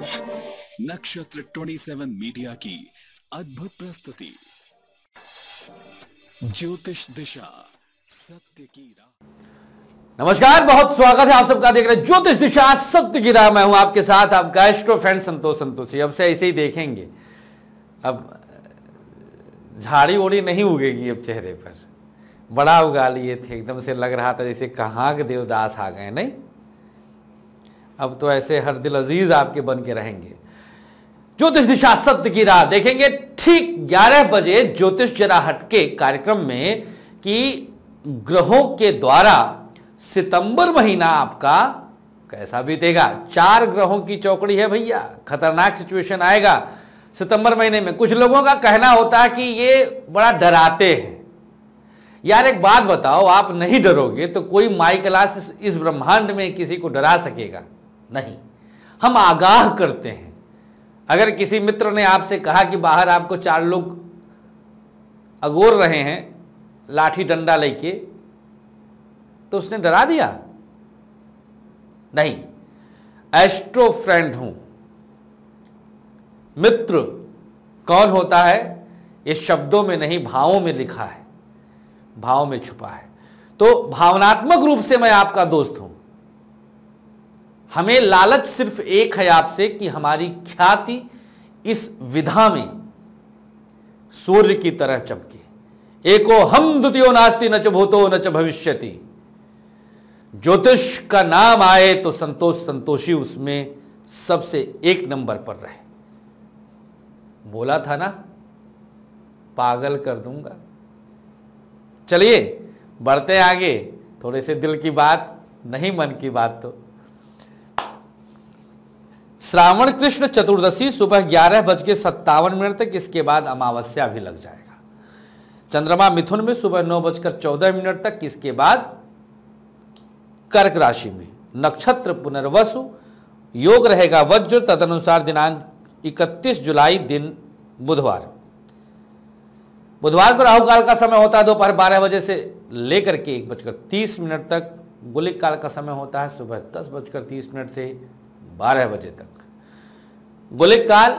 नक्षत्र 27 मीडिया की अद्भुत प्रस्तुति ज्योतिष दिशा सत्य की राह नमस्कार बहुत स्वागत है आप सबका देख रहे ज्योतिष दिशा सत्य की राह मैं हूं आपके साथ आपका एस्ट्रो फ्रेंड संतोष संतोषी अब से ऐसे ही देखेंगे अब झाड़ी ओड़ी नहीं उगेगी अब चेहरे पर बड़ा उगा लिए थे एकदम से लग रहा था जैसे कहाँ के देवदास आ गए नहीं अब तो ऐसे हर दिल अजीज आपके बन के रहेंगे ज्योतिष दिशा सत्य की राह देखेंगे ठीक 11 बजे ज्योतिष जराहट के कार्यक्रम में कि ग्रहों के द्वारा सितंबर महीना आपका कैसा बीतेगा चार ग्रहों की चौकड़ी है भैया खतरनाक सिचुएशन आएगा सितंबर महीने में कुछ लोगों का कहना होता है कि ये बड़ा डराते हैं यार एक बात बताओ आप नहीं डरोगे तो कोई माई क्लास इस ब्रह्मांड में किसी को डरा सकेगा नहीं हम आगाह करते हैं अगर किसी मित्र ने आपसे कहा कि बाहर आपको चार लोग अगोर रहे हैं लाठी डंडा लेके तो उसने डरा दिया नहीं एस्ट्रो फ्रेंड हूं मित्र कौन होता है ये शब्दों में नहीं भावों में लिखा है भाव में छुपा है तो भावनात्मक रूप से मैं आपका दोस्त हूं हमें लालच सिर्फ एक है आपसे कि हमारी ख्याति इस विधा में सूर्य की तरह चमके एको हम द्वितीयो नास्ती न च भूतो न च भविष्यति ज्योतिष का नाम आए तो संतोष संतोषी उसमें सबसे एक नंबर पर रहे बोला था ना पागल कर दूंगा चलिए बढ़ते आगे थोड़े से दिल की बात नहीं मन की बात तो श्रावण कृष्ण चतुर्दशी सुबह ग्यारह बज के सत्तावन मिनट तक इसके बाद अमावस्या भी लग जाएगा चंद्रमा मिथुन में सुबह नौ बजकर चौदह मिनट तक इसके बाद कर्क राशि में नक्षत्र पुनर्वसु योग रहेगा वज्र तदनुसार दिनांक इकतीस जुलाई दिन बुधवार बुधवार को राहु काल का समय होता है दोपहर बारह बजे से लेकर के एक बजकर तीस मिनट तक गुलिक काल का समय होता है सुबह दस बजकर तीस मिनट से बारह बजे तक गोलिक काल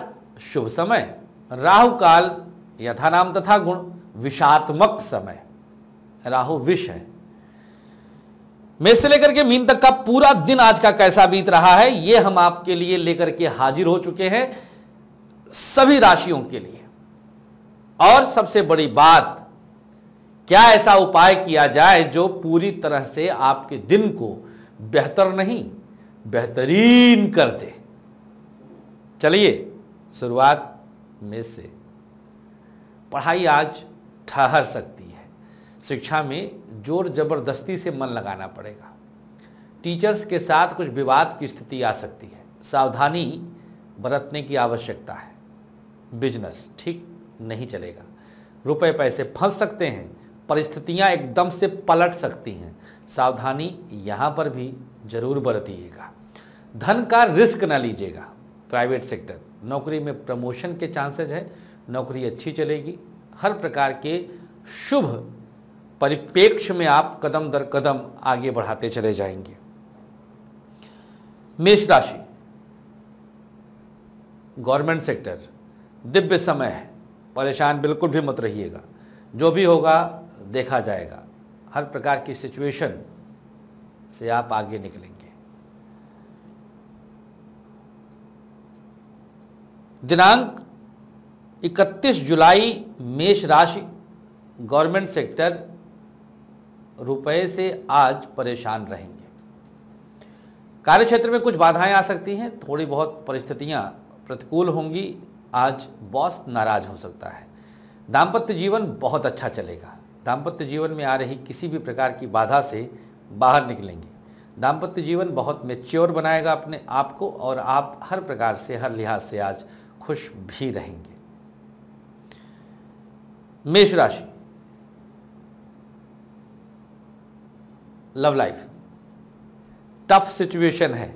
शुभ समय राहु काल यथा नाम तथा गुण विषात्मक समय राहु विष है मेष से लेकर के मीन तक का पूरा दिन आज का कैसा बीत रहा है ये हम आपके लिए लेकर के हाजिर हो चुके हैं सभी राशियों के लिए और सबसे बड़ी बात क्या ऐसा उपाय किया जाए जो पूरी तरह से आपके दिन को बेहतर नहीं बेहतरीन कर दे चलिए शुरुआत में से पढ़ाई आज ठहर सकती है शिक्षा में जोर जबरदस्ती से मन लगाना पड़ेगा टीचर्स के साथ कुछ विवाद की स्थिति आ सकती है सावधानी बरतने की आवश्यकता है बिजनेस ठीक नहीं चलेगा रुपए पैसे फंस सकते हैं परिस्थितियां एकदम से पलट सकती हैं सावधानी यहाँ पर भी जरूर बरतिएगा धन का रिस्क न लीजिएगा प्राइवेट सेक्टर नौकरी में प्रमोशन के चांसेज हैं नौकरी अच्छी चलेगी हर प्रकार के शुभ परिप्रेक्ष्य में आप कदम दर कदम आगे बढ़ाते चले जाएंगे मेष राशि गवर्नमेंट सेक्टर दिव्य समय है परेशान बिल्कुल भी मत रहिएगा जो भी होगा देखा जाएगा हर प्रकार की सिचुएशन से आप आगे निकलेंगे दिनांक 31 जुलाई मेष राशि गवर्नमेंट सेक्टर रुपए से आज परेशान रहेंगे कार्य क्षेत्र में कुछ बाधाएं आ सकती हैं थोड़ी बहुत परिस्थितियां प्रतिकूल होंगी आज बॉस नाराज हो सकता है दाम्पत्य जीवन बहुत अच्छा चलेगा दाम्पत्य जीवन में आ रही किसी भी प्रकार की बाधा से बाहर निकलेंगे दाम्पत्य जीवन बहुत मेच्योर बनाएगा अपने आप को और आप हर प्रकार से हर लिहाज से आज खुश भी रहेंगे मेष राशि लव लाइफ टफ सिचुएशन है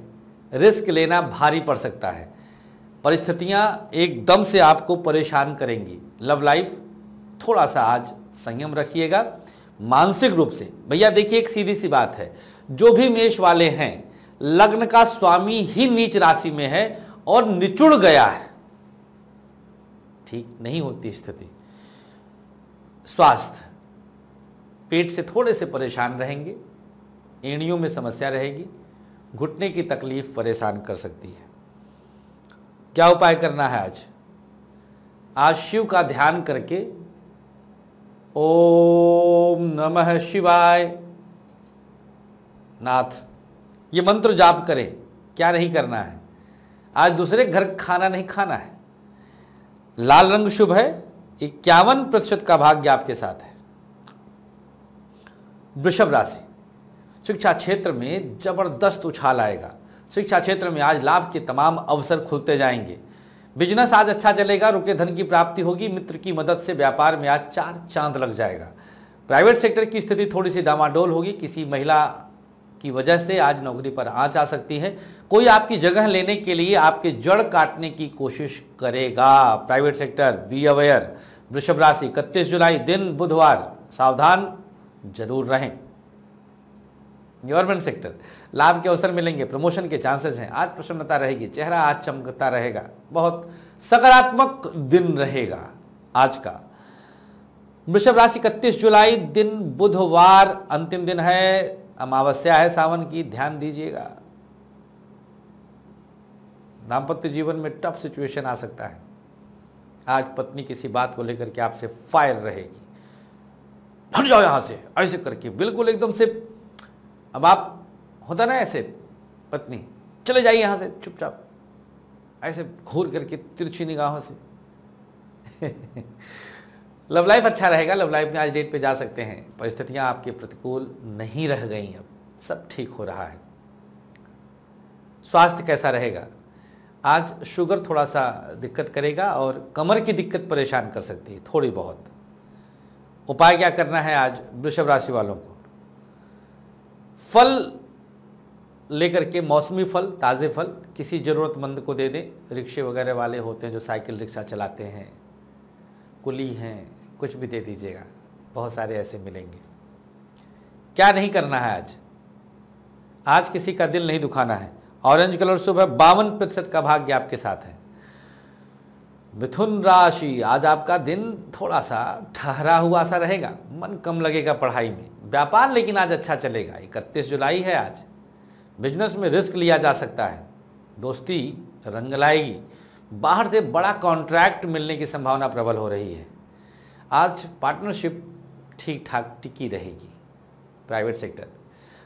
रिस्क लेना भारी पड़ सकता है परिस्थितियां एकदम से आपको परेशान करेंगी लव लाइफ थोड़ा सा आज संयम रखिएगा मानसिक रूप से भैया देखिए एक सीधी सी बात है जो भी मेष वाले हैं लग्न का स्वामी ही नीच राशि में है और निचुड़ गया है ठीक नहीं होती स्थिति स्वास्थ्य पेट से थोड़े से परेशान रहेंगे एणियों में समस्या रहेगी घुटने की तकलीफ परेशान कर सकती है क्या उपाय करना है आज आज शिव का ध्यान करके ओम नमः शिवाय नाथ ये मंत्र जाप करें क्या नहीं करना है आज दूसरे घर खाना नहीं खाना है लाल रंग शुभ है इक्यावन प्रतिशत का भाग्य आपके साथ है वृषभ राशि शिक्षा क्षेत्र में जबरदस्त उछाल आएगा शिक्षा क्षेत्र में आज लाभ के तमाम अवसर खुलते जाएंगे बिजनेस आज अच्छा चलेगा रुके धन की प्राप्ति होगी मित्र की मदद से व्यापार में आज चार चांद लग जाएगा प्राइवेट सेक्टर की स्थिति थोड़ी सी डामाडोल होगी किसी महिला की वजह से आज नौकरी पर आ आ सकती है कोई आपकी जगह लेने के लिए आपके जड़ काटने की कोशिश करेगा प्राइवेट सेक्टर बी अवेयर वृषभ राशि इकतीस जुलाई दिन बुधवार सावधान जरूर रहें गवर्नमेंट सेक्टर लाभ के अवसर मिलेंगे प्रमोशन के चांसेस हैं आज प्रसन्नता रहेगी चेहरा आज चमकता रहेगा बहुत सकारात्मक दिन रहेगा आज का वृषभ राशि इकतीस जुलाई दिन बुधवार अंतिम दिन है अमावस्या है सावन की ध्यान दीजिएगा दाम्पत्य जीवन में टफ सिचुएशन आ सकता है आज पत्नी किसी बात को लेकर के आपसे फायर रहेगी हट जाओ यहां से ऐसे करके बिल्कुल एकदम से अब आप होता ना ऐसे पत्नी चले जाइए यहां से चुपचाप ऐसे घूर करके तिरछी निगाहों से लव लाइफ अच्छा रहेगा लव लाइफ में आज डेट पे जा सकते हैं परिस्थितियां आपके प्रतिकूल नहीं रह गई अब सब ठीक हो रहा है स्वास्थ्य कैसा रहेगा आज शुगर थोड़ा सा दिक्कत करेगा और कमर की दिक्कत परेशान कर सकती है थोड़ी बहुत उपाय क्या करना है आज वृषभ राशि वालों को फल लेकर के मौसमी फल ताज़े फल किसी ज़रूरतमंद को दे दें रिक्शे वगैरह वाले होते हैं जो साइकिल रिक्शा चलाते हैं कुली हैं कुछ भी दे दीजिएगा बहुत सारे ऐसे मिलेंगे क्या नहीं करना है आज आज किसी का दिल नहीं दुखाना है ऑरेंज कलर सुबह बावन प्रतिशत का भाग्य आपके साथ है मिथुन राशि आज आपका दिन थोड़ा सा ठहरा हुआ सा रहेगा मन कम लगेगा पढ़ाई में व्यापार लेकिन आज अच्छा चलेगा इकतीस जुलाई है आज बिजनेस में रिस्क लिया जा सकता है दोस्ती रंग लाएगी बाहर से बड़ा कॉन्ट्रैक्ट मिलने की संभावना प्रबल हो रही है आज पार्टनरशिप ठीक ठाक टिकी रहेगी प्राइवेट सेक्टर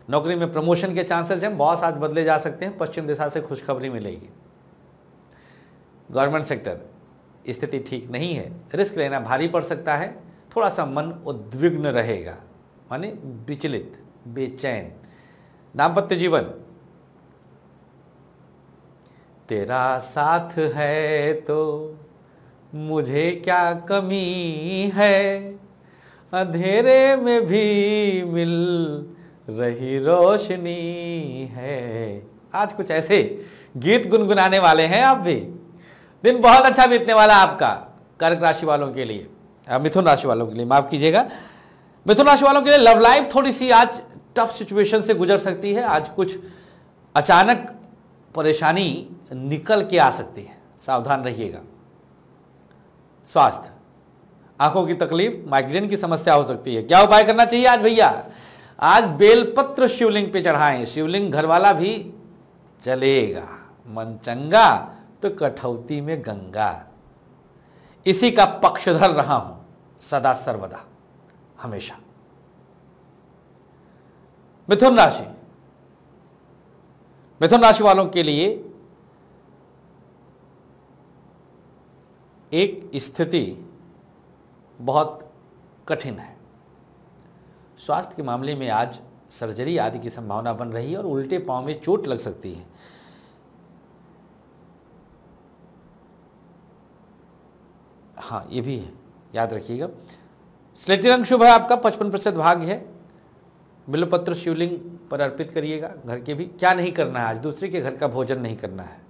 नौकरी में प्रमोशन के चांसेस हैं बॉस आज बदले जा सकते हैं पश्चिम दिशा से खुशखबरी मिलेगी गवर्नमेंट सेक्टर स्थिति ठीक नहीं है रिस्क लेना भारी पड़ सकता है थोड़ा सा मन उद्विग्न रहेगा माने विचलित बेचैन दाम्पत्य जीवन तेरा साथ है तो मुझे क्या कमी है अंधेरे में भी मिल रही रोशनी है आज कुछ ऐसे गीत गुनगुनाने वाले हैं आप भी दिन बहुत अच्छा बीतने वाला आपका कर्क राशि वालों के लिए मिथुन राशि वालों के लिए माफ कीजिएगा मिथुन राशि वालों के लिए लव लाइफ थोड़ी सी आज टफ सिचुएशन से गुजर सकती है आज कुछ अचानक परेशानी निकल के आ सकती है सावधान रहिएगा स्वास्थ्य आंखों की तकलीफ माइग्रेन की समस्या हो सकती है क्या उपाय करना चाहिए आज भैया आज बेलपत्र शिवलिंग पे चढ़ाएं शिवलिंग घर वाला भी चलेगा मन चंगा तो कठौती में गंगा इसी का पक्षधर रहा हूं सदा सर्वदा हमेशा मिथुन राशि मिथुन राशि वालों के लिए एक स्थिति बहुत कठिन है स्वास्थ्य के मामले में आज सर्जरी आदि की संभावना बन रही है और उल्टे पांव में चोट लग सकती है हाँ ये भी है याद रखिएगा स्लेटी रंग शुभ है आपका पचपन प्रतिशत भाग है बिलपत्र शिवलिंग पर अर्पित करिएगा घर के भी क्या नहीं करना है आज दूसरे के घर का भोजन नहीं करना है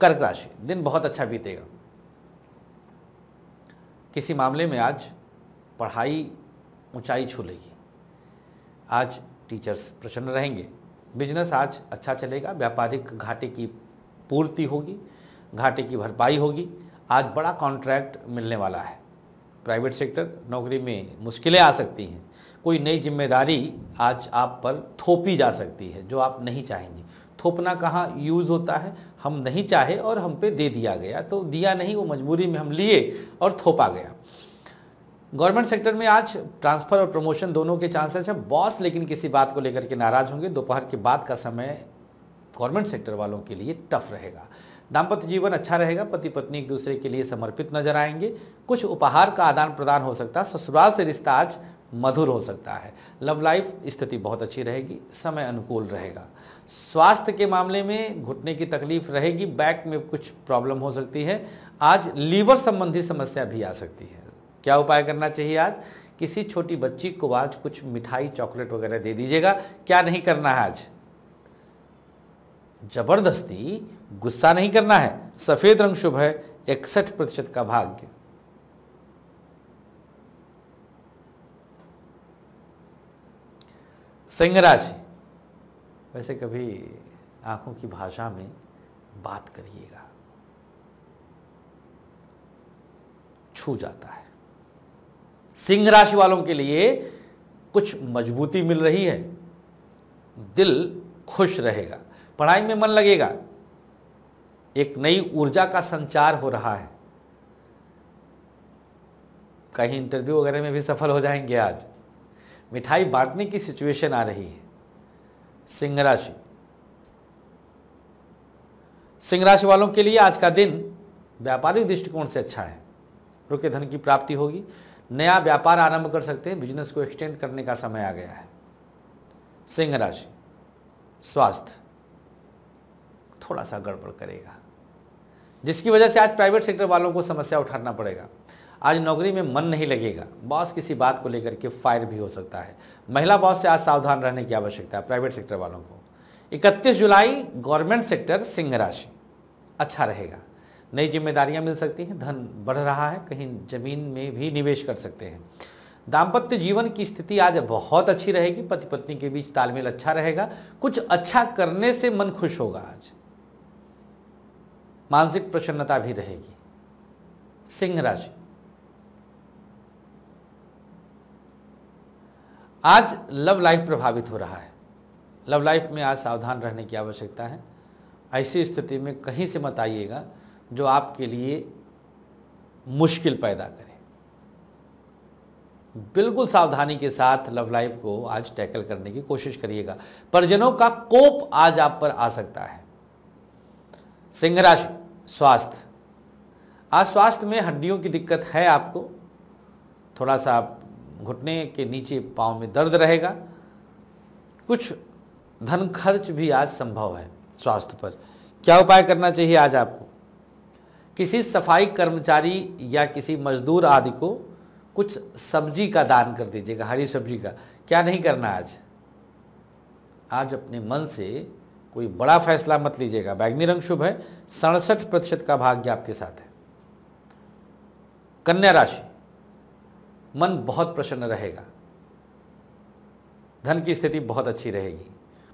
कर्क राशि दिन बहुत अच्छा बीतेगा किसी मामले में आज पढ़ाई ऊंचाई छू लेगी आज टीचर्स प्रसन्न रहेंगे बिजनेस आज अच्छा चलेगा व्यापारिक घाटे की पूर्ति होगी घाटे की भरपाई होगी आज बड़ा कॉन्ट्रैक्ट मिलने वाला है प्राइवेट सेक्टर नौकरी में मुश्किलें आ सकती हैं कोई नई जिम्मेदारी आज आप पर थोपी जा सकती है जो आप नहीं चाहेंगे थोपना कहाँ यूज़ होता है हम नहीं चाहे और हम पे दे दिया गया तो दिया नहीं वो मजबूरी में हम लिए और थोपा गया गवर्नमेंट सेक्टर में आज ट्रांसफ़र और प्रमोशन दोनों के चांसेस हैं बॉस लेकिन किसी बात को लेकर के नाराज़ होंगे दोपहर के बाद का समय गवर्नमेंट सेक्टर वालों के लिए टफ रहेगा दाम्पत्य जीवन अच्छा रहेगा पति पत्नी एक दूसरे के लिए समर्पित नजर आएंगे कुछ उपहार का आदान प्रदान हो सकता है ससुराल से रिश्ता आज मधुर हो सकता है लव लाइफ स्थिति बहुत अच्छी रहेगी समय अनुकूल रहेगा स्वास्थ्य के मामले में घुटने की तकलीफ रहेगी बैक में कुछ प्रॉब्लम हो सकती है आज लीवर संबंधी समस्या भी आ सकती है क्या उपाय करना चाहिए आज किसी छोटी बच्ची को आज कुछ मिठाई चॉकलेट वगैरह दे दीजिएगा क्या नहीं करना है आज जबरदस्ती गुस्सा नहीं करना है सफ़ेद रंग शुभ है इकसठ प्रतिशत का भाग्य सिंह राशि वैसे कभी आंखों की भाषा में बात करिएगा छू जाता है सिंह राशि वालों के लिए कुछ मजबूती मिल रही है दिल खुश रहेगा पढ़ाई में मन लगेगा एक नई ऊर्जा का संचार हो रहा है कहीं इंटरव्यू वगैरह में भी सफल हो जाएंगे आज मिठाई बांटने की सिचुएशन आ रही है सिंह राशि सिंह राशि वालों के लिए आज का दिन व्यापारिक दृष्टिकोण से अच्छा है रुके धन की प्राप्ति होगी नया व्यापार आरंभ कर सकते हैं बिजनेस को एक्सटेंड करने का समय आ गया है सिंह राशि स्वास्थ्य थोड़ा सा गड़बड़ करेगा जिसकी वजह से आज प्राइवेट सेक्टर वालों को समस्या उठाना पड़ेगा आज नौकरी में मन नहीं लगेगा बॉस किसी बात को लेकर के फायर भी हो सकता है महिला बॉस से आज सावधान रहने की आवश्यकता है प्राइवेट सेक्टर वालों को 31 जुलाई गवर्नमेंट सेक्टर सिंह राशि अच्छा रहेगा नई जिम्मेदारियां मिल सकती हैं धन बढ़ रहा है कहीं जमीन में भी निवेश कर सकते हैं दाम्पत्य जीवन की स्थिति आज बहुत अच्छी रहेगी पति पत्नी के बीच तालमेल अच्छा रहेगा कुछ अच्छा करने से मन खुश होगा आज मानसिक प्रसन्नता भी रहेगी सिंह राशि आज लव लाइफ प्रभावित हो रहा है लव लाइफ में आज सावधान रहने की आवश्यकता है ऐसी स्थिति में कहीं से मत आइएगा जो आपके लिए मुश्किल पैदा करे बिल्कुल सावधानी के साथ लव लाइफ को आज टैकल करने की कोशिश करिएगा परिजनों का कोप आज आप पर आ सकता है सिंह राशि स्वास्थ्य आज स्वास्थ्य में हड्डियों की दिक्कत है आपको थोड़ा सा आप घुटने के नीचे पाँव में दर्द रहेगा कुछ धन खर्च भी आज संभव है स्वास्थ्य पर क्या उपाय करना चाहिए आज आपको किसी सफाई कर्मचारी या किसी मजदूर आदि को कुछ सब्जी का दान कर दीजिएगा हरी सब्जी का क्या नहीं करना आज आज अपने मन से कोई बड़ा फैसला मत लीजिएगा बैगनी रंग शुभ है सड़सठ प्रतिशत का भाग्य आपके साथ है कन्या राशि मन बहुत प्रसन्न रहेगा धन की स्थिति बहुत अच्छी रहेगी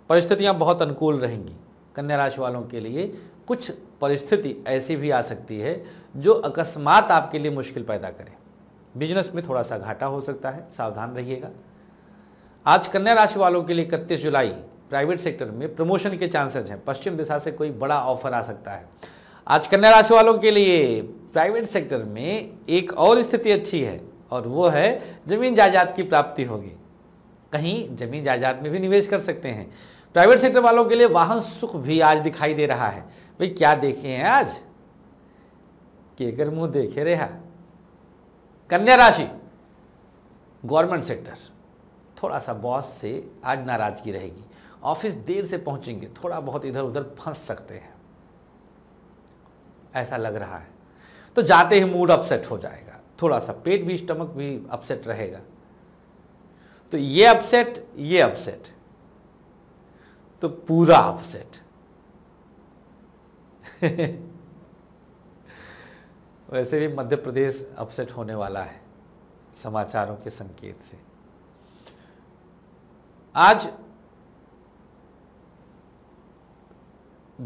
परिस्थितियाँ बहुत अनुकूल रहेंगी कन्या राशि वालों के लिए कुछ परिस्थिति ऐसी भी आ सकती है जो अकस्मात आपके लिए मुश्किल पैदा करे बिजनेस में थोड़ा सा घाटा हो सकता है सावधान रहिएगा आज कन्या राशि वालों के लिए इकतीस जुलाई प्राइवेट सेक्टर में प्रमोशन के चांसेस हैं पश्चिम दिशा से कोई बड़ा ऑफर आ सकता है आज कन्या राशि वालों के लिए प्राइवेट सेक्टर में एक और स्थिति अच्छी है और वो है ज़मीन जायदाद की प्राप्ति होगी कहीं ज़मीन जायदाद में भी निवेश कर सकते हैं प्राइवेट सेक्टर वालों के लिए वाहन सुख भी आज दिखाई दे रहा है भाई क्या देखे हैं आज केकर मुंह देखे रहा कन्या राशि गवर्नमेंट सेक्टर थोड़ा सा बॉस से आज नाराजगी रहेगी ऑफिस देर से पहुंचेंगे थोड़ा बहुत इधर उधर फंस सकते हैं ऐसा लग रहा है तो जाते ही मूड अपसेट हो जाएगा थोड़ा सा पेट भी स्टमक भी अपसेट रहेगा तो ये अपसेट ये अपसेट तो पूरा अपसेट वैसे भी मध्य प्रदेश अपसेट होने वाला है समाचारों के संकेत से आज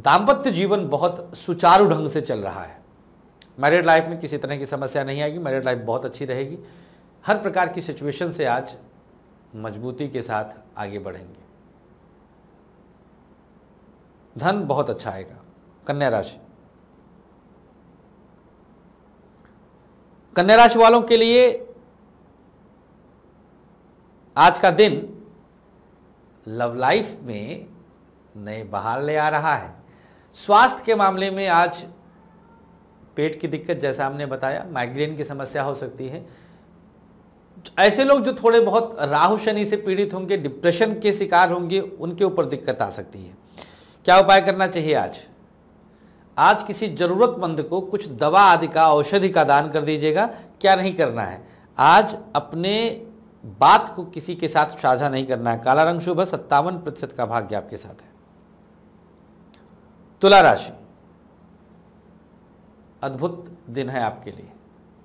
दाम्पत्य जीवन बहुत सुचारू ढंग से चल रहा है मैरिड लाइफ में किसी तरह की समस्या नहीं आएगी मैरिड लाइफ बहुत अच्छी रहेगी हर प्रकार की सिचुएशन से आज मजबूती के साथ आगे बढ़ेंगे धन बहुत अच्छा आएगा कन्या राशि कन्या राशि वालों के लिए आज का दिन लव लाइफ में नए बहार ले आ रहा है स्वास्थ्य के मामले में आज पेट की दिक्कत जैसा हमने बताया माइग्रेन की समस्या हो सकती है ऐसे लोग जो थोड़े बहुत राहु शनि से पीड़ित होंगे डिप्रेशन के शिकार होंगे उनके ऊपर दिक्कत आ सकती है क्या उपाय करना चाहिए आज आज किसी ज़रूरतमंद को कुछ दवा आदि का औषधि का दान कर दीजिएगा क्या नहीं करना है आज अपने बात को किसी के साथ साझा नहीं करना है काला रंग शुभ है सत्तावन प्रतिशत का भाग्य आपके साथ है तुला राशि अद्भुत दिन है आपके लिए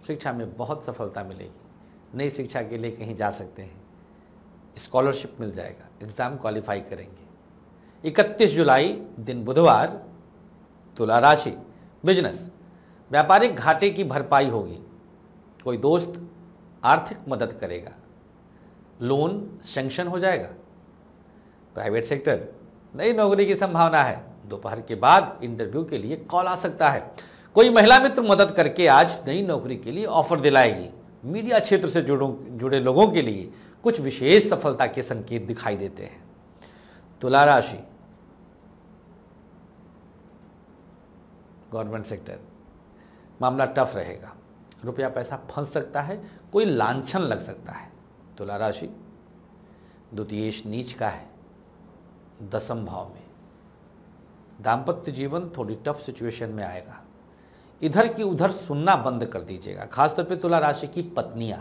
शिक्षा में बहुत सफलता मिलेगी नई शिक्षा के लिए कहीं जा सकते हैं स्कॉलरशिप मिल जाएगा एग्ज़ाम क्वालिफाई करेंगे 31 जुलाई दिन बुधवार तुला राशि बिजनेस व्यापारिक घाटे की भरपाई होगी कोई दोस्त आर्थिक मदद करेगा लोन सेंक्शन हो जाएगा प्राइवेट सेक्टर नई नौकरी की संभावना है दोपहर के बाद इंटरव्यू के लिए कॉल आ सकता है कोई महिला मित्र मदद करके आज नई नौकरी के लिए ऑफर दिलाएगी मीडिया क्षेत्र से जुड़ों जुड़े लोगों के लिए कुछ विशेष सफलता के संकेत दिखाई देते हैं तुला राशि गवर्नमेंट सेक्टर मामला टफ रहेगा रुपया पैसा फंस सकता है कोई लांछन लग सकता है तुला राशि द्वितीय नीच का है दसम भाव में दाम्पत्य जीवन थोड़ी टफ सिचुएशन में आएगा इधर की उधर सुनना बंद कर दीजिएगा खासतौर पे तुला राशि की पत्नियां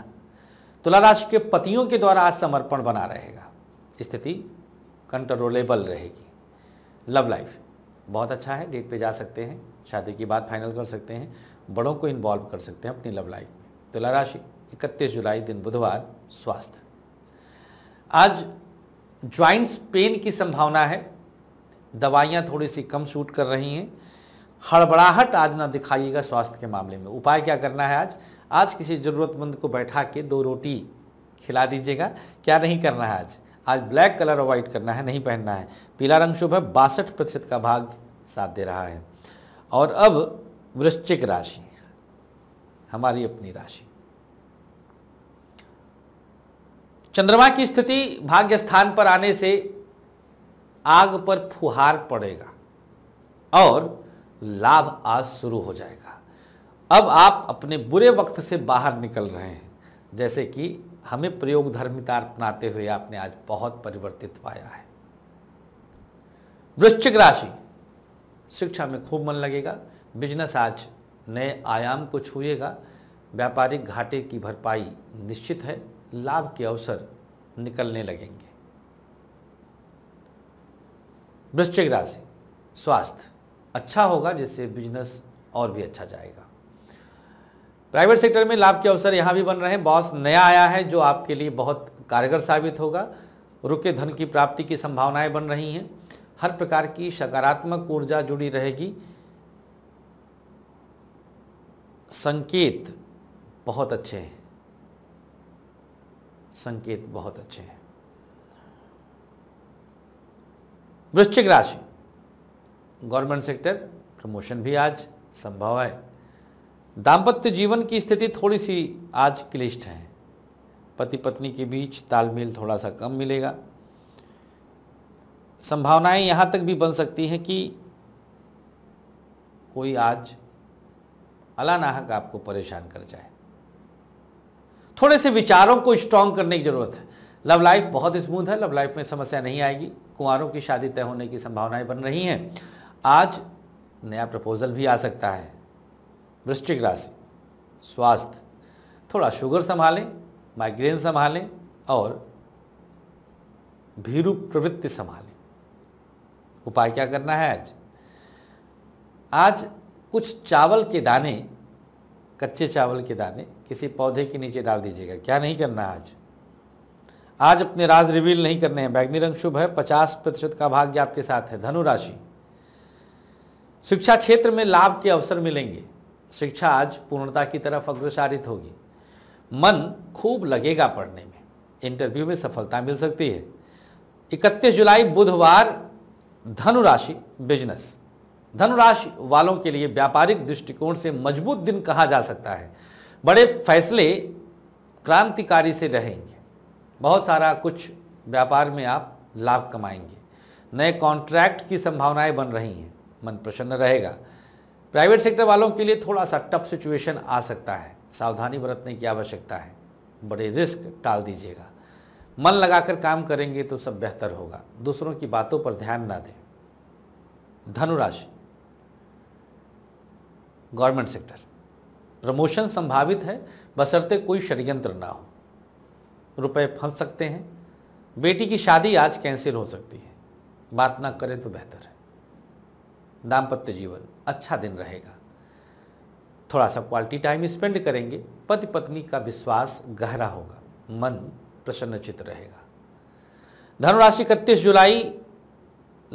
तुला राशि के पतियों के द्वारा आज समर्पण बना रहेगा स्थिति कंट्रोलेबल रहेगी लव लाइफ बहुत अच्छा है डेट पे जा सकते हैं शादी की बात फाइनल कर सकते हैं बड़ों को इन्वॉल्व कर सकते हैं अपनी लव लाइफ में तुला राशि इकतीस जुलाई दिन बुधवार स्वास्थ्य आज ज्वाइंट्स पेन की संभावना है दवाइयाँ थोड़ी सी कम शूट कर रही हैं हड़बड़ाहट आज ना दिखाइएगा स्वास्थ्य के मामले में उपाय क्या करना है आज आज किसी ज़रूरतमंद को बैठा के दो रोटी खिला दीजिएगा क्या नहीं करना है आज आज ब्लैक कलर और व्हाइट करना है नहीं पहनना है पीला रंग शुभ है बासठ प्रतिशत का भाग साथ दे रहा है और अब वृश्चिक राशि हमारी अपनी राशि चंद्रमा की स्थिति भाग्य स्थान पर आने से आग पर फुहार पड़ेगा और लाभ आज शुरू हो जाएगा अब आप अपने बुरे वक्त से बाहर निकल रहे हैं जैसे कि हमें प्रयोग धर्मिता अपनाते हुए आपने आज बहुत परिवर्तित पाया है वृश्चिक राशि शिक्षा में खूब मन लगेगा बिजनेस आज नए आयाम को छूएगा व्यापारिक घाटे की भरपाई निश्चित है लाभ के अवसर निकलने लगेंगे वृश्चिक राशि स्वास्थ्य अच्छा होगा जिससे बिजनेस और भी अच्छा जाएगा प्राइवेट सेक्टर में लाभ के अवसर यहाँ भी बन रहे हैं बॉस नया आया है जो आपके लिए बहुत कारगर साबित होगा रुके धन की प्राप्ति की संभावनाएं बन रही हैं हर प्रकार की सकारात्मक ऊर्जा जुड़ी रहेगी संकेत बहुत अच्छे हैं संकेत बहुत अच्छे हैं वृश्चिक राशि गवर्नमेंट सेक्टर प्रमोशन भी आज संभव है दाम्पत्य जीवन की स्थिति थोड़ी सी आज क्लिष्ट है पति पत्नी के बीच तालमेल थोड़ा सा कम मिलेगा संभावनाएं यहाँ तक भी बन सकती हैं कि कोई आज अलानाहक आपको परेशान कर जाए थोड़े से विचारों को स्ट्रांग करने की ज़रूरत है लव लाइफ बहुत स्मूथ है लव लाइफ में समस्या नहीं आएगी कुंवारों की शादी तय होने की संभावनाएं बन रही हैं आज नया प्रपोजल भी आ सकता है वृश्चिक राशि स्वास्थ्य थोड़ा शुगर संभालें माइग्रेन संभालें और भीरु प्रवृत्ति संभालें उपाय क्या करना है आज आज कुछ चावल के दाने कच्चे चावल के दाने किसी पौधे के नीचे डाल दीजिएगा क्या नहीं करना आज आज अपने राज रिवील नहीं करने हैं बैगनी रंग शुभ है पचास प्रतिशत का भाग्य आपके साथ है धनु राशि शिक्षा क्षेत्र में लाभ के अवसर मिलेंगे शिक्षा आज पूर्णता की तरफ अग्रसारित होगी मन खूब लगेगा पढ़ने में इंटरव्यू में सफलता मिल सकती है 31 जुलाई बुधवार धनुराशि बिजनेस धनुराशि वालों के लिए व्यापारिक दृष्टिकोण से मजबूत दिन कहा जा सकता है बड़े फैसले क्रांतिकारी से रहेंगे बहुत सारा कुछ व्यापार में आप लाभ कमाएंगे नए कॉन्ट्रैक्ट की संभावनाएं बन रही हैं मन प्रसन्न रहेगा प्राइवेट सेक्टर वालों के लिए थोड़ा सा टफ सिचुएशन आ सकता है सावधानी बरतने की आवश्यकता है बड़े रिस्क टाल दीजिएगा मन लगाकर काम करेंगे तो सब बेहतर होगा दूसरों की बातों पर ध्यान ना दें धनुराशि गवर्नमेंट सेक्टर प्रमोशन संभावित है बसरते कोई षडयंत्र ना हो रुपए फंस सकते हैं बेटी की शादी आज कैंसिल हो सकती है बात ना करें तो बेहतर है दाम्पत्य जीवन अच्छा दिन रहेगा थोड़ा सा क्वालिटी टाइम स्पेंड करेंगे पति पत्नी का विश्वास गहरा होगा मन प्रसन्नचित रहेगा धनुराशि इकतीस जुलाई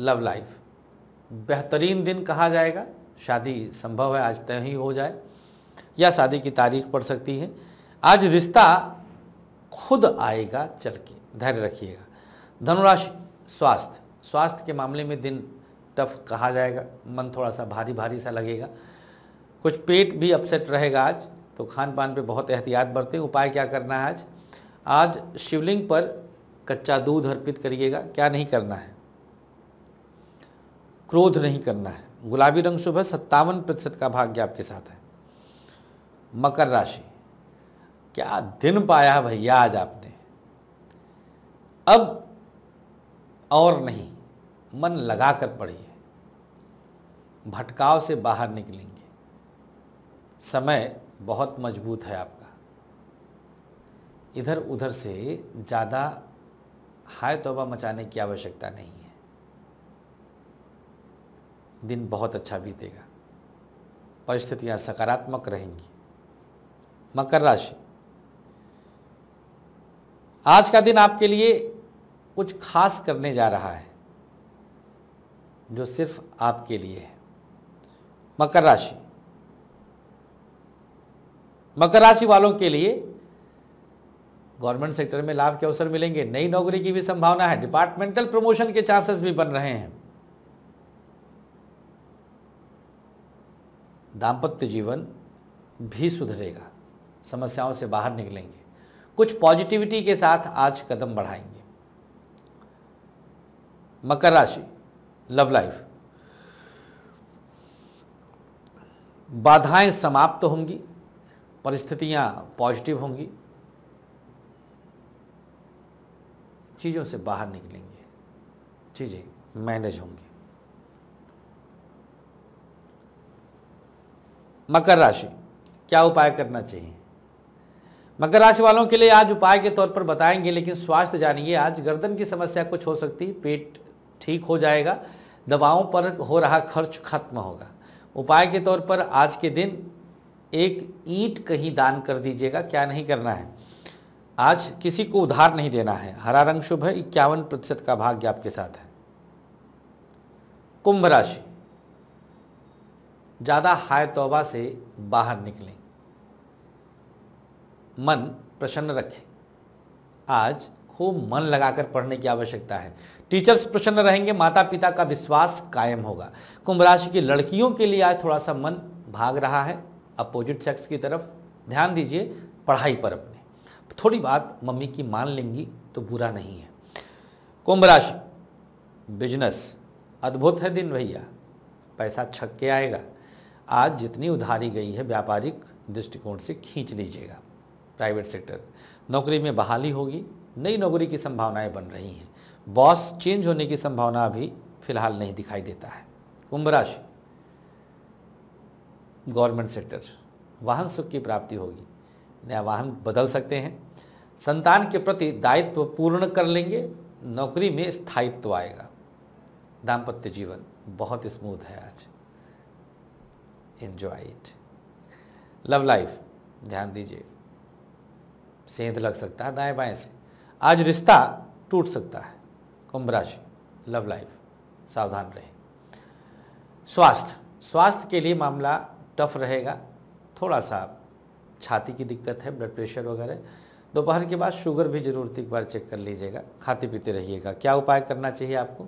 लव लाइफ बेहतरीन दिन कहा जाएगा शादी संभव है आज तय ही हो जाए या शादी की तारीख पड़ सकती है आज रिश्ता खुद आएगा चल के धैर्य रखिएगा धनुराशि स्वास्थ्य स्वास्थ्य के मामले में दिन टफ कहा जाएगा मन थोड़ा सा भारी भारी सा लगेगा कुछ पेट भी अपसेट रहेगा आज तो खान पान पर बहुत एहतियात बरते उपाय क्या करना है आज आज शिवलिंग पर कच्चा दूध अर्पित करिएगा क्या नहीं करना है क्रोध नहीं करना है गुलाबी रंग शुभ है सत्तावन प्रतिशत का भाग्य आपके साथ है मकर राशि क्या दिन पाया है भैया आज आपने अब और नहीं मन लगाकर पढ़िए भटकाव से बाहर निकलेंगे समय बहुत मजबूत है आपका इधर उधर से ज़्यादा हाय तोबा मचाने की आवश्यकता नहीं है दिन बहुत अच्छा बीतेगा परिस्थितियाँ सकारात्मक रहेंगी मकर राशि आज का दिन आपके लिए कुछ खास करने जा रहा है जो सिर्फ आपके लिए है मकर राशि मकर राशि वालों के लिए गवर्नमेंट सेक्टर में लाभ के अवसर मिलेंगे नई नौकरी की भी संभावना है डिपार्टमेंटल प्रमोशन के चांसेस भी बन रहे हैं दाम्पत्य जीवन भी सुधरेगा समस्याओं से बाहर निकलेंगे कुछ पॉजिटिविटी के साथ आज कदम बढ़ाएंगे मकर राशि लव लाइफ बाधाएं समाप्त तो होंगी परिस्थितियां पॉजिटिव होंगी चीज़ों से बाहर निकलेंगे चीज़ें मैनेज होंगी मकर राशि क्या उपाय करना चाहिए मकर राशि वालों के लिए आज उपाय के तौर पर बताएंगे लेकिन स्वास्थ्य जानिए आज गर्दन की समस्या कुछ हो सकती है पेट ठीक हो जाएगा दवाओं पर हो रहा खर्च खत्म होगा उपाय के तौर पर आज के दिन एक ईंट कहीं दान कर दीजिएगा क्या नहीं करना है आज किसी को उधार नहीं देना है हरा रंग शुभ है इक्यावन प्रतिशत का भाग्य आपके साथ है कुंभ राशि ज़्यादा हाय तौबा से बाहर निकलें मन प्रसन्न रखें आज खूब मन लगाकर पढ़ने की आवश्यकता है टीचर्स प्रसन्न रहेंगे माता पिता का विश्वास कायम होगा कुंभ राशि की लड़कियों के लिए आज थोड़ा सा मन भाग रहा है अपोजिट सेक्स की तरफ ध्यान दीजिए पढ़ाई पर अपने थोड़ी बात मम्मी की मान लेंगी तो बुरा नहीं है कुंभ राशि बिजनेस अद्भुत है दिन भैया पैसा छक के आएगा आज जितनी उधारी गई है व्यापारिक दृष्टिकोण से खींच लीजिएगा प्राइवेट सेक्टर नौकरी में बहाली होगी नई नौकरी की संभावनाएं बन रही हैं बॉस चेंज होने की संभावना अभी फिलहाल नहीं दिखाई देता है कुंभ राशि गवर्नमेंट सेक्टर वाहन सुख की प्राप्ति होगी नया वाहन बदल सकते हैं संतान के प्रति दायित्व पूर्ण कर लेंगे नौकरी में स्थायित्व आएगा दाम्पत्य जीवन बहुत स्मूथ है आज एंजॉय इट लव लाइफ ध्यान दीजिए सेंध लग सकता है दाएं बाएं से आज रिश्ता टूट सकता है कुंभ राशि लव लाइफ सावधान रहे स्वास्थ्य स्वास्थ्य के लिए मामला टफ रहेगा थोड़ा सा छाती की दिक्कत है ब्लड प्रेशर वगैरह दोपहर के बाद शुगर भी ज़रूर एक बार चेक कर लीजिएगा खाते पीते रहिएगा क्या उपाय करना चाहिए आपको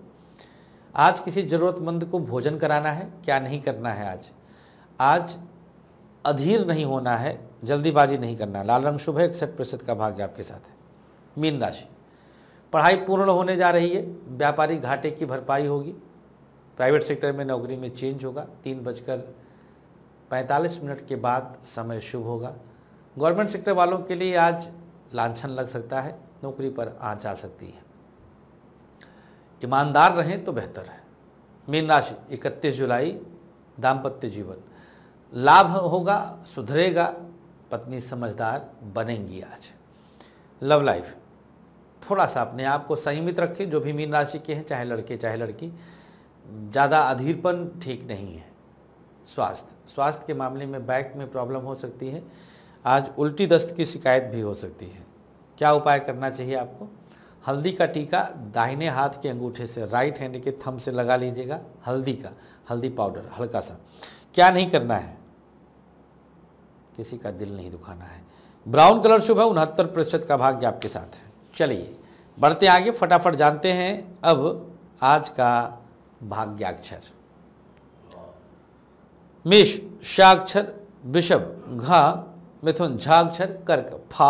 आज किसी ज़रूरतमंद को भोजन कराना है क्या नहीं करना है आज आज अधीर नहीं होना है जल्दीबाजी नहीं करना लाल रंग शुभ है इकसठ प्रतिशत का भाग्य आपके साथ है मीन राशि पढ़ाई पूर्ण होने जा रही है व्यापारी घाटे की भरपाई होगी प्राइवेट सेक्टर में नौकरी में चेंज होगा तीन बजकर पैंतालीस मिनट के बाद समय शुभ होगा गवर्नमेंट सेक्टर वालों के लिए आज लाछन लग सकता है नौकरी पर आँच आ सकती है ईमानदार रहें तो बेहतर है मीन राशि इकतीस जुलाई दाम्पत्य जीवन लाभ होगा सुधरेगा पत्नी समझदार बनेंगी आज लव लाइफ थोड़ा सा अपने आप को संयमित रखें जो भी मीन राशि के हैं चाहे लड़के चाहे लड़की ज़्यादा अधीरपन ठीक नहीं है स्वास्थ्य स्वास्थ्य के मामले में बैक में प्रॉब्लम हो सकती है आज उल्टी दस्त की शिकायत भी हो सकती है क्या उपाय करना चाहिए आपको हल्दी का टीका दाहिने हाथ के अंगूठे से राइट हैंड के थम से लगा लीजिएगा हल्दी का हल्दी पाउडर हल्का सा क्या नहीं करना है किसी का दिल नहीं दुखाना है ब्राउन कलर शुभ है उनहत्तर प्रतिशत का भाग्य आपके साथ है चलिए बढ़ते आगे फटाफट जानते हैं अब आज का भाग्याक्षर मेष शाक्षर विषभ घा मिथुन झाक्षर कर्क फा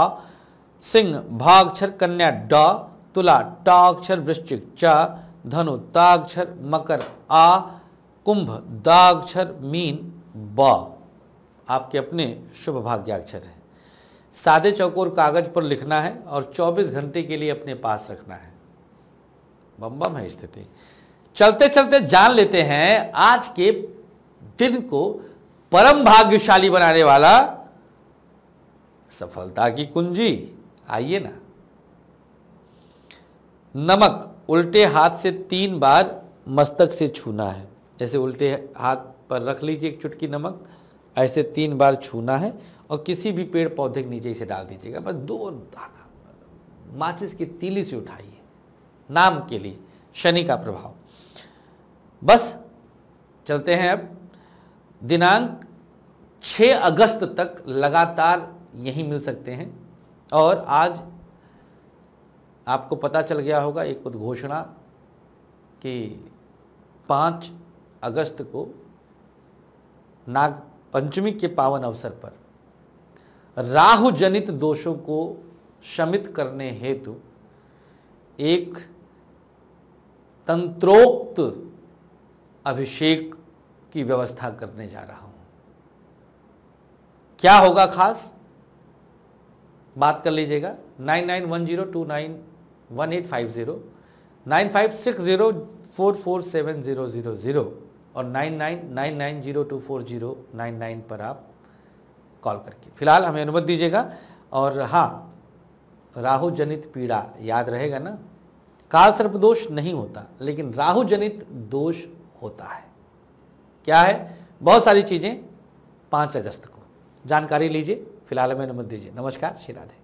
सिंह भाक्षर कन्या डा तुला टाक्षर वृश्चिक चा धनु ताक्षर मकर आ कुंभ दाक्षर मीन ब आपके अपने शुभ भाग्याक्षर हैं सादे चौकोर कागज पर लिखना है और 24 घंटे के लिए अपने पास रखना है बम बम है स्थिति चलते चलते जान लेते हैं आज के दिन को परम भाग्यशाली बनाने वाला सफलता की कुंजी आइए ना नमक उल्टे हाथ से तीन बार मस्तक से छूना है जैसे उल्टे हाथ पर रख लीजिए एक चुटकी नमक ऐसे तीन बार छूना है और किसी भी पेड़ पौधे के नीचे इसे डाल दीजिएगा बस दो दाना माचिस की तीली से उठाइए नाम के लिए शनि का प्रभाव बस चलते हैं अब दिनांक 6 अगस्त तक लगातार यहीं मिल सकते हैं और आज आपको पता चल गया होगा एक उद्घोषणा कि 5 अगस्त को नाग पंचमी के पावन अवसर पर राहु जनित दोषों को शमित करने हेतु एक तंत्रोक्त अभिषेक की व्यवस्था करने जा रहा हूं क्या होगा खास बात कर लीजिएगा nine nine one zero two nine one eight five zero nine five six zero four four seven zero zero zero और nine nine nine nine zero two four zero nine nine पर आप कॉल करके फिलहाल हमें अनुमति दीजिएगा और हाँ राहु जनित पीड़ा याद रहेगा ना काल सर्प दोष नहीं होता लेकिन राहु जनित दोष होता है क्या है बहुत सारी चीज़ें पाँच अगस्त को जानकारी लीजिए फिलहाल हमें अनुमति दीजिए नमस्कार श्री राधे